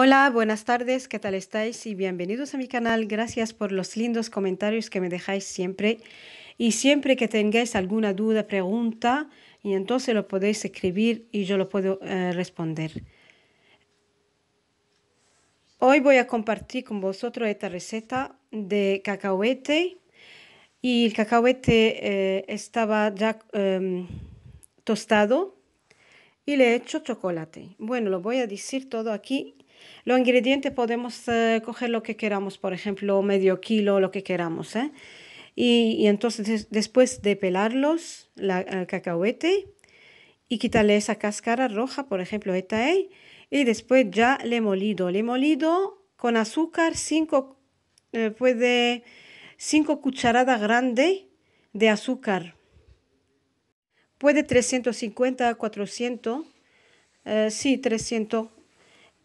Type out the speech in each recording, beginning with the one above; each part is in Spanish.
Hola, buenas tardes, ¿qué tal estáis? Y bienvenidos a mi canal. Gracias por los lindos comentarios que me dejáis siempre. Y siempre que tengáis alguna duda, pregunta, y entonces lo podéis escribir y yo lo puedo eh, responder. Hoy voy a compartir con vosotros esta receta de cacahuete. Y el cacahuete eh, estaba ya em, tostado y le he hecho chocolate. Bueno, lo voy a decir todo aquí los ingredientes podemos eh, coger lo que queramos, por ejemplo, medio kilo, lo que queramos. ¿eh? Y, entonces después de pelarlos, la, el cacahuete, y quitarle esa cáscara roja, por ejemplo, esta ahí, ¿eh? y después ya le molido. Le molido con azúcar 5 puede cinco eh, pues cucharadas grandes de azúcar. Puede 350, 400, eh, sí, 300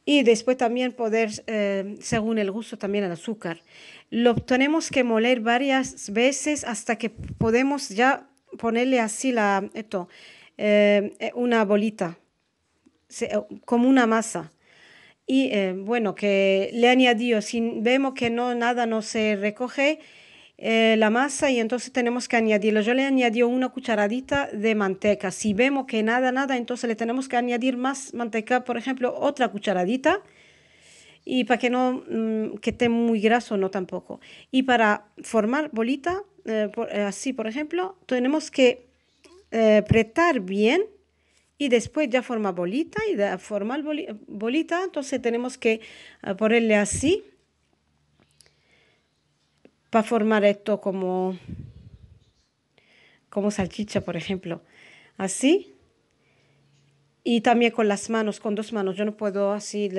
y después también poder, eh, según el gusto, también el azúcar. Lo tenemos que moler varias veces hasta que podemos ya ponerle así la, esto, eh, eh, una bolita, como una masa. Y bueno, que le añadió, si vemos que no, nada no se recoge, eh, la masa y entonces tenemos que añadirlo. Yo le añadió una cucharadita de manteca. Si vemos que nada, nada, entonces le tenemos que añadir más manteca, por ejemplo, otra cucharadita. Y para que no mm, que esté muy graso, no tampoco. Y para formar bolita, eh, eh, así por ejemplo, tenemos que apretar bien y después ya forma bolita y de forma bolita, entonces tenemos que ponerle así para formar esto como, como salchicha, por ejemplo. Así. Y también con las manos, con dos manos. Yo no puedo así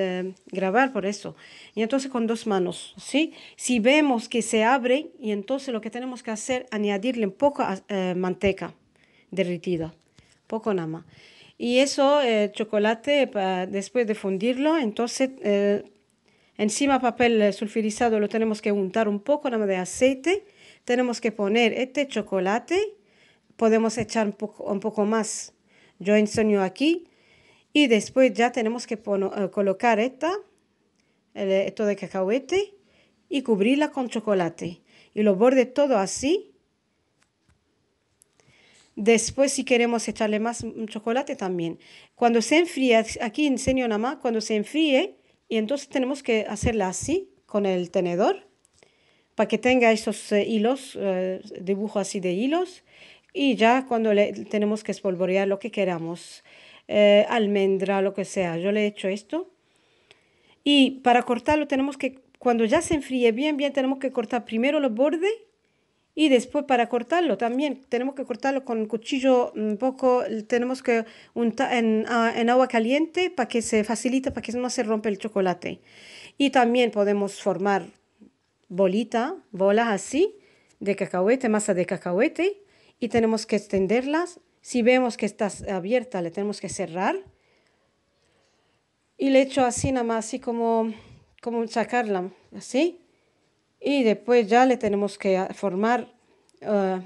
grabar por eso. Y entonces con dos manos, ¿sí? Si vemos que se abre, y entonces lo que tenemos que hacer, añadirle un poco eh, manteca derretida. Poco nada más. Y eso, eh, chocolate, para después de fundirlo, entonces eh, Encima papel sulfurizado lo tenemos que untar un poco nada más de aceite. Tenemos que poner este chocolate. Podemos echar un poco, un poco más. Yo enseño aquí. Y después ya tenemos que eh, colocar esta, esto de cacahuete y cubrirla con chocolate. Y lo borde todo así. Después, si queremos echarle más mm, chocolate también. Cuando se enfríe, aquí enseño nada más, cuando se enfríe, y entonces tenemos que hacerla así con el tenedor para que tenga esos eh, hilos, eh, dibujo así de hilos. Y ya cuando le tenemos que espolvorear lo que queramos, eh, almendra, lo que sea. Yo le he hecho esto. Y para cortarlo tenemos que, cuando ya se enfríe bien, bien, tenemos que cortar primero los bordes y después para cortarlo también, tenemos que cortarlo con cuchillo un poco, tenemos que untar en, ah, agua caliente para que se facilite, para que no se rompe el chocolate. Y también podemos formar bolita, bolas así de cacahuete, masa de cacahuete y tenemos que extenderlas. Si vemos que está abierta, le tenemos que cerrar. Y le echo así nada más, así como, como sacarla, así y después ya le tenemos que formar, ah,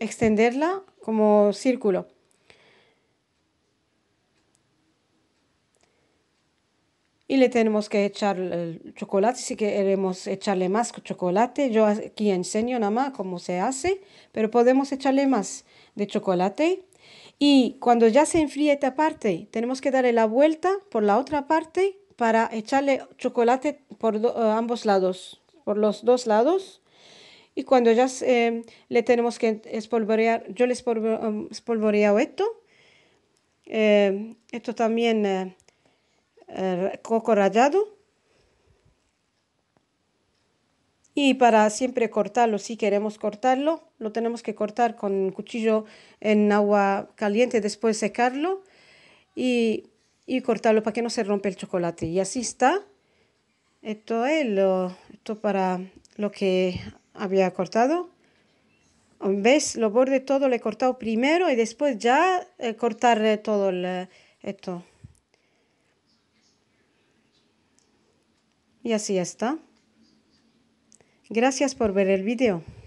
extenderla como círculo. Y le tenemos que echar el chocolate, si queremos echarle más chocolate. Yo aquí enseño nada más cómo se hace, pero podemos echarle más de chocolate. Y cuando ya se enfríe esta parte, tenemos que darle la vuelta por la otra parte para echarle chocolate por ah, ambos lados por los dos lados. Y cuando ya eh, le tenemos que espolvorear, yo le um, espolvoreo, esto. esto eh, también eh, coco rallado. Y para siempre cortarlo, si queremos cortarlo, lo tenemos que cortar con cuchillo en agua caliente, después secarlo y, y cortarlo para que no se rompe el chocolate. Y así está. Esto es lo, esto para lo que había cortado. ¿Ves? Los bordes todo lo he cortado primero y después ya eh, cortar todo el, esto. Y así está. Gracias por ver el video.